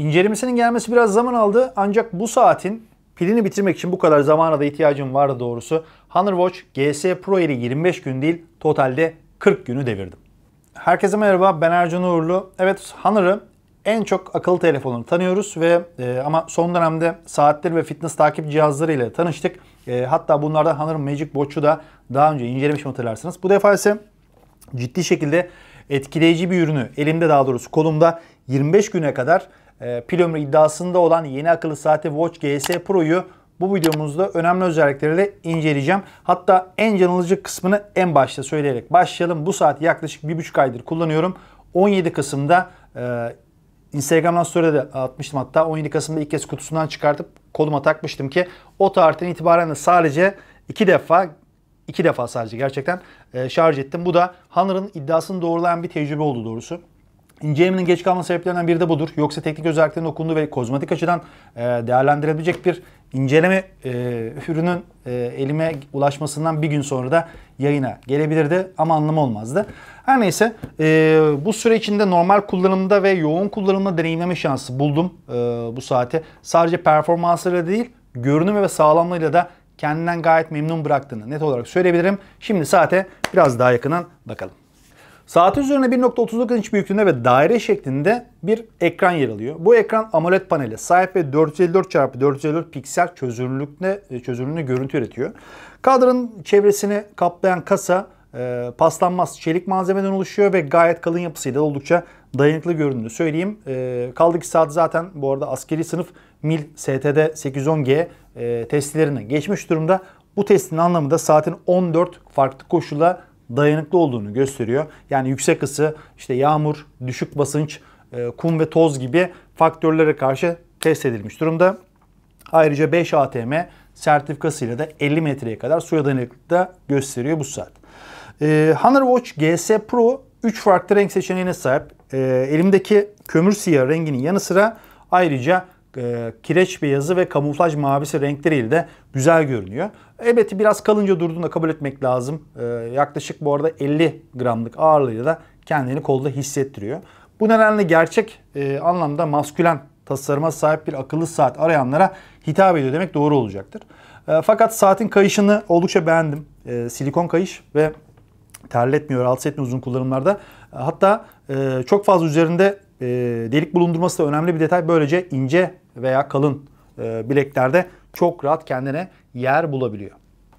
İncelemesinin gelmesi biraz zaman aldı ancak bu saatin pilini bitirmek için bu kadar zamana da ihtiyacım vardı doğrusu. Honor Watch GS Pro ile 25 gün değil totalde 40 günü devirdim. Herkese merhaba ben Ercan Uğurlu. Evet Honor'ı en çok akıllı telefonunu tanıyoruz ve e, ama son dönemde saatleri ve fitness takip cihazları ile tanıştık. E, hatta bunlardan Honor Magic Watch'u da daha önce incelemişim hatırlarsınız. Bu defa ise ciddi şekilde etkileyici bir ürünü elimde daha doğrusu kolumda 25 güne kadar e, pil ömrü iddiasında olan yeni akıllı saati Watch GS Pro'yu bu videomuzda önemli özellikleriyle inceleyeceğim. Hatta en can kısmını en başta söyleyerek başlayalım. Bu saati yaklaşık 1,5 aydır kullanıyorum. 17 Kasım'da e, Instagram'dan story'de de atmıştım hatta. 17 Kasım'da ilk kez kutusundan çıkartıp koluma takmıştım ki o tarihten itibaren de sadece iki defa iki defa sadece gerçekten e, şarj ettim. Bu da Hunter'ın iddiasını doğrulayan bir tecrübe oldu doğrusu. Jamie'nin geç kalma sebeplerinden biri de budur. Yoksa teknik özelliklerin okunduğu ve kozmetik açıdan e, değerlendirebilecek bir inceleme e, ürünün e, elime ulaşmasından bir gün sonra da yayına gelebilirdi ama anlamı olmazdı. Her neyse e, bu süre içinde normal kullanımda ve yoğun kullanımda deneyimleme şansı buldum bu saati. Sadece performansıyla değil görünümü ve sağlamlığıyla da kendinden gayet memnun bıraktığını net olarak söyleyebilirim. Şimdi saate biraz daha yakından bakalım. Saat üzerine 1.39 inç büyüklüğünde ve daire şeklinde bir ekran yer alıyor. Bu ekran AMOLED paneli sahip ve 454x454 piksel çözünürlükte çözünürlüğünde görüntü üretiyor. Kadrın çevresini kaplayan kasa e, paslanmaz çelik malzemeden oluşuyor ve gayet kalın yapısıyla oldukça dayanıklı göründüğünü söyleyeyim. E, kaldı ki saat zaten bu arada askeri sınıf MIL STD 810G e, testlerinden geçmiş durumda. Bu testin anlamı da saatin 14 farklı koşula dayanıklı olduğunu gösteriyor. Yani yüksek ısı, işte yağmur, düşük basınç, e, kum ve toz gibi faktörlere karşı test edilmiş durumda. Ayrıca 5 ATM sertifikasıyla da 50 metreye kadar suya dayanıklılık da gösteriyor bu saat. Ee, Honor Watch GS Pro 3 farklı renk seçeneğine sahip. Ee, elimdeki kömür siyah renginin yanı sıra ayrıca e, kireç beyazı ve kamuflaj mavisi renkleriyle de güzel görünüyor. Elbette biraz kalınca durduğunda kabul etmek lazım. E, yaklaşık bu arada 50 gramlık ağırlığıyla da kendini kolda hissettiriyor. Bu nedenle gerçek e, anlamda maskülen tasarıma sahip bir akıllı saat arayanlara hitap ediyor demek doğru olacaktır. fakat saatin kayışını oldukça beğendim. silikon kayış ve terletmiyor, rahatsız etmiyor uzun kullanımlarda. Hatta çok fazla üzerinde delik bulundurması da önemli bir detay. Böylece ince veya kalın e, bileklerde çok rahat kendine yer bulabiliyor.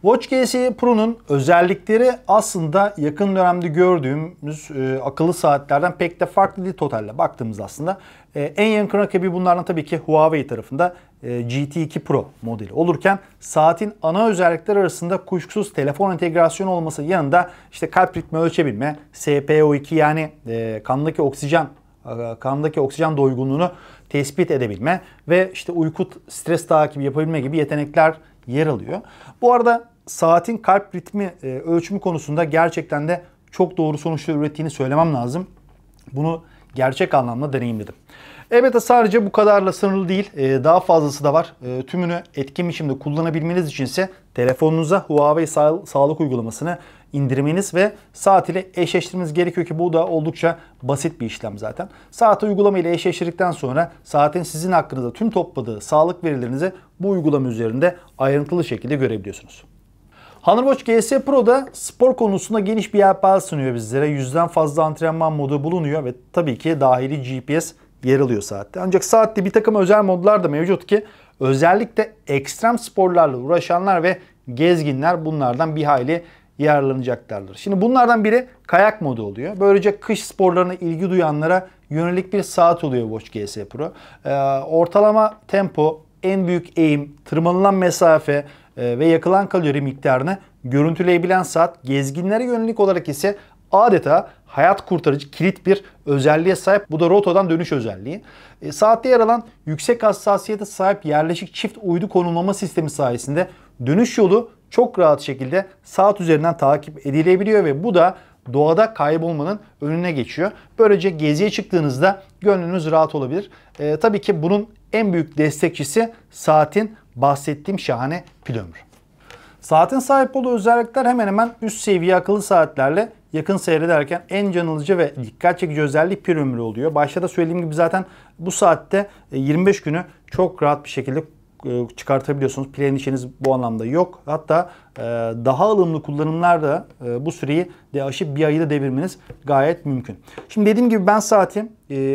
Watch GS Pro'nun özellikleri aslında yakın dönemde gördüğümüz e, akıllı saatlerden pek de farklı değil totalle baktığımız aslında. E, en yakın rakibi bunlardan tabii ki Huawei tarafında e, GT2 Pro modeli olurken saatin ana özellikler arasında kuşkusuz telefon entegrasyonu olması yanında işte kalp ritmi ölçebilme, SPO2 yani e, kandaki oksijen e, kandaki oksijen doygunluğunu tespit edebilme ve işte uyku stres takibi yapabilme gibi yetenekler yer alıyor. Bu arada saatin kalp ritmi e, ölçümü konusunda gerçekten de çok doğru sonuçlar ürettiğini söylemem lazım. Bunu gerçek anlamda deneyimledim. Elbette sadece bu kadarla sınırlı değil. E, daha fazlası da var. Tümünü etkin biçimde kullanabilmeniz için ise telefonunuza Huawei Sağlık uygulamasını indirmeniz ve saat ile eşleştirmeniz gerekiyor ki bu da oldukça basit bir işlem zaten. Saati uygulama ile eşleştirdikten sonra saatin sizin hakkınızda tüm topladığı sağlık verilerinizi bu uygulama üzerinde ayrıntılı şekilde görebiliyorsunuz. Hanırwatch GS Pro'da spor konusunda geniş bir yelpaze sunuyor bizlere. Yüzden fazla antrenman modu bulunuyor ve tabii ki dahili GPS yer alıyor saatte. Ancak saatte bir takım özel modlar da mevcut ki özellikle ekstrem sporlarla uğraşanlar ve gezginler bunlardan bir hayli yararlanacaklardır. Şimdi bunlardan biri kayak modu oluyor. Böylece kış sporlarına ilgi duyanlara yönelik bir saat oluyor Watch GS Pro. Ee, ortalama tempo, en büyük eğim, tırmanılan mesafe e, ve yakılan kalori miktarını görüntüleyebilen saat gezginlere yönelik olarak ise adeta hayat kurtarıcı kilit bir özelliğe sahip. Bu da rotadan dönüş özelliği. E, saatte yer alan yüksek hassasiyete sahip yerleşik çift uydu konumlama sistemi sayesinde dönüş yolu çok rahat şekilde saat üzerinden takip edilebiliyor ve bu da doğada kaybolmanın önüne geçiyor. Böylece geziye çıktığınızda gönlünüz rahat olabilir. E, tabii ki bunun en büyük destekçisi saatin bahsettiğim şahane pil ömrü. Saatin sahip olduğu özellikler hemen hemen üst seviye akıllı saatlerle yakın seyrederken en can alıcı ve dikkat çekici özellik pil ömrü oluyor. Başta da söylediğim gibi zaten bu saatte 25 e, günü çok rahat bir şekilde e, çıkartabiliyorsunuz. Plan işiniz bu anlamda yok. Hatta e, daha alımlı kullanımlarda e, bu süreyi de aşıp bir ayı da devirmeniz gayet mümkün. Şimdi dediğim gibi ben saati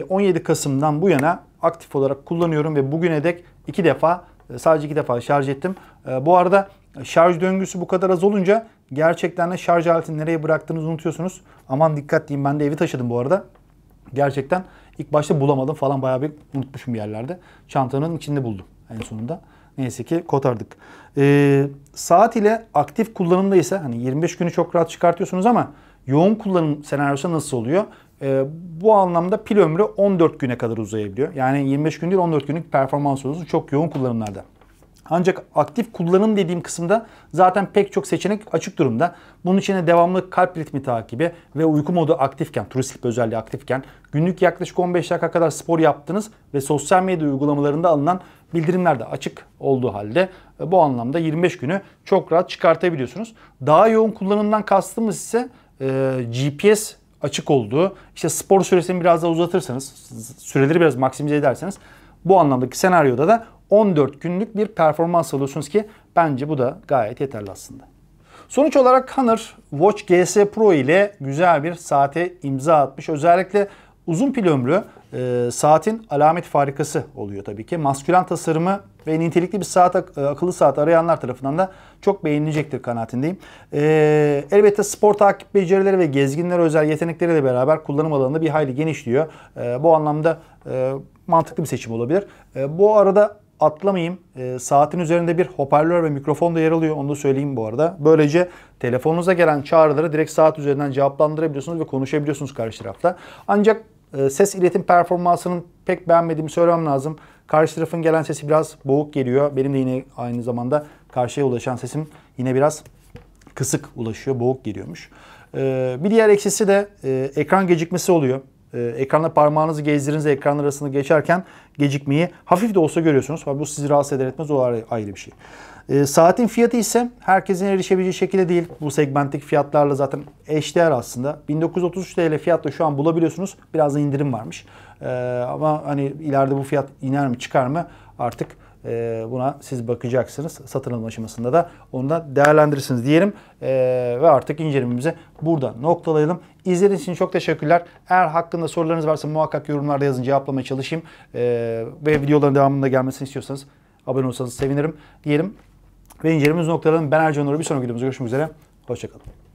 17 Kasım'dan bu yana aktif olarak kullanıyorum ve bugüne dek iki defa sadece iki defa şarj ettim. Bu arada şarj döngüsü bu kadar az olunca gerçekten de şarj aletini nereye bıraktığınızı unutuyorsunuz. Aman dikkat diyeyim ben de evi taşıdım bu arada. Gerçekten ilk başta bulamadım falan bayağı bir unutmuşum bir yerlerde. Çantanın içinde buldum en sonunda. Neyse ki kotardık. Ee, saat ile aktif kullanımda ise hani 25 günü çok rahat çıkartıyorsunuz ama yoğun kullanım senaryosu nasıl oluyor? Ee, bu anlamda pil ömrü 14 güne kadar uzayabiliyor. Yani 25 gün değil 14 günlük performans sorusu çok yoğun kullanımlarda. Ancak aktif kullanım dediğim kısımda zaten pek çok seçenek açık durumda. Bunun içine devamlı kalp ritmi takibi ve uyku modu aktifken, turistik özelliği aktifken, günlük yaklaşık 15 dakika kadar spor yaptınız ve sosyal medya uygulamalarında alınan Bildirimler de açık olduğu halde e, bu anlamda 25 günü çok rahat çıkartabiliyorsunuz. Daha yoğun kullanımdan kastımız ise e, GPS açık olduğu, işte spor süresini biraz daha uzatırsanız, süreleri biraz maksimize ederseniz bu anlamdaki senaryoda da 14 günlük bir performans alıyorsunuz ki bence bu da gayet yeterli aslında. Sonuç olarak Honor Watch GS Pro ile güzel bir saate imza atmış. Özellikle uzun pil ömrü e, saatin alamet farikası oluyor tabii ki. Maskülen tasarımı ve nitelikli bir saat akıllı saat arayanlar tarafından da çok beğenilecektir kanaatindeyim. E, elbette spor takip becerileri ve gezginlere özel yetenekleriyle beraber kullanım alanında bir hayli genişliyor. E, bu anlamda e, mantıklı bir seçim olabilir. E, bu arada atlamayayım. E, saatin üzerinde bir hoparlör ve mikrofon da yer alıyor. Onu da söyleyeyim bu arada. Böylece telefonunuza gelen çağrıları direkt saat üzerinden cevaplandırabiliyorsunuz ve konuşabiliyorsunuz karşı tarafta. Ancak ee, ses iletim performansının pek beğenmediğimi söylemem lazım. Karşı tarafın gelen sesi biraz boğuk geliyor. Benim de yine aynı zamanda karşıya ulaşan sesim yine biraz kısık ulaşıyor, boğuk geliyormuş. Ee, bir diğer eksisi de e, ekran gecikmesi oluyor. Ee, ekranla parmağınızı gezdirince ekran arasını geçerken gecikmeyi hafif de olsa görüyorsunuz. Bu sizi rahatsız eder etmez o ayrı bir şey. E, saatin fiyatı ise herkesin erişebileceği şekilde değil. Bu segmentteki fiyatlarla zaten eşdeğer aslında. 1933 TL fiyatla şu an bulabiliyorsunuz. Biraz da indirim varmış. E, ama hani ileride bu fiyat iner mi çıkar mı artık e, buna siz bakacaksınız. Satın alma aşamasında da onu da değerlendirirsiniz diyelim. E, ve artık incelememizi burada noktalayalım. İzlediğiniz için çok teşekkürler. Eğer hakkında sorularınız varsa muhakkak yorumlarda yazın cevaplamaya çalışayım. E, ve videoların devamında gelmesini istiyorsanız abone olursanız sevinirim diyelim ve incelediğimiz noktaların ben Ercan Onur'u bir sonraki videomuzda görüşmek üzere. Hoşçakalın.